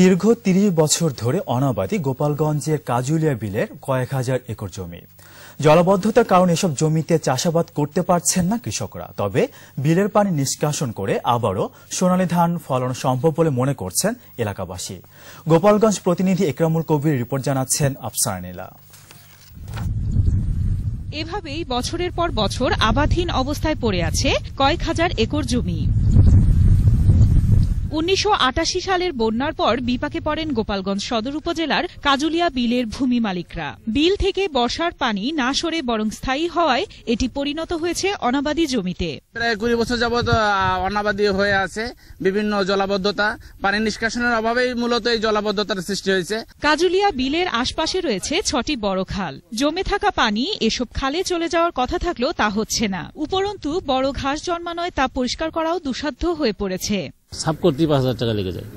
দীর্ঘ ৩০ বছর ধরে অনাবাদী গোপালগঞ্জের কাজুলিয়া বিলের কয়েক হাজার একর জমি জলাবদ্ধতার কারণে এসব জমিতে চাষাবাদ করতে পারছেন না কৃষকরা তবে বিলের পানি নিষ্কাশন করে আবারও সোনালী ধান ফলন সম্ভব বলে মনে করছেন এলাকাবাসী গোপালগঞ্জ প্রতিনিধি একরামুল কবির রিপোর্ট জানাচ্ছেন আফসারানীলা এভাবেই বছরের পর বছর আবাধীন অবস্থায় পড়ে আছে কয়েক হাজার একর জমি উনিশশো সালের বন্যার পর বিপাকে পড়েন গোপালগঞ্জ সদর উপজেলার কাজুলিয়া বিলের ভূমি মালিকরা বিল থেকে বর্ষার পানি না সরে বরং স্থায়ী হওয়ায় এটি পরিণত হয়েছে অনাবাদী জমিতে প্রায় কুড়ি বছর যাবৎ অনাবাদী হয়ে আছে বিভিন্ন জলাবদ্ধতা পানি নিষ্কাশনের অভাবেই মূলত এই জলাবদ্ধতার সৃষ্টি হয়েছে কাজুলিয়া বিলের আশপাশে রয়েছে ছটি বড় খাল জমে থাকা পানি এসব খালে চলে যাওয়ার কথা থাকলেও তা হচ্ছে না উপরন্তু বড় ঘাস জন্মানয় তা পরিষ্কার করাও দুসাধ্য হয়ে পড়েছে সাফ করতেই পাঁচ হাজার টাকা লেগে যায়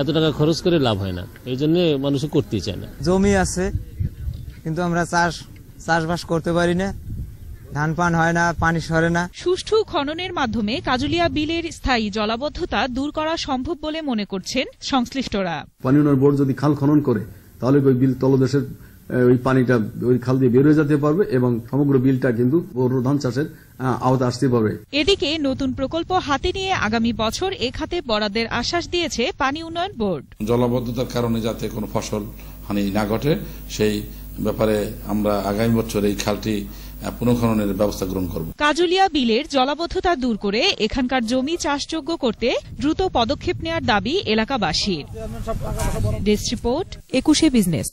এত টাকা খরচ করে লাভ হয় না এই জন্য মানুষ করতেই চায় না জমি আছে কিন্তু আমরা চাষ চাষবাস করতে পারি না ধান পান হয় না পানি সরে না সুষ্ঠু খননের মাধ্যমে কাজুলিয়া বিলের স্থায়ী জলাবদ্ধতা দূর করা সম্ভব বলে মনে করছেন সংশ্লিষ্টরা পানি উন্নয়ন বোর্ড যদি খাল খনন করে তাহলে ওই বিল তলদেশের ওই পানিটা ওই খাল দিয়ে বেরোয় যেতে পারবে এবং সমগ্র বিলটা কিন্তু ধান চাষের আওতা আসতে পারবে এদিকে নতুন প্রকল্প হাতে নিয়ে আগামী বছর এ খাতে বরাদ্দের আশ্বাস দিয়েছে পানি উন্নয়ন বোর্ড জলাবদ্ধতার কারণে যাতে কোন ফসল হানি না ঘটে সেই ব্যাপারে আমরা আগামী বছর এই খালটি পুনঃখননের ব্যবস্থা গ্রহণ করব কাজুলিয়া বিলের জলাবদ্ধতা দূর করে এখানকার জমি চাষযোগ্য করতে দ্রুত পদক্ষেপ নেওয়ার দাবি এলাকাবাসীর রিপোর্ট একুশে বিজনেস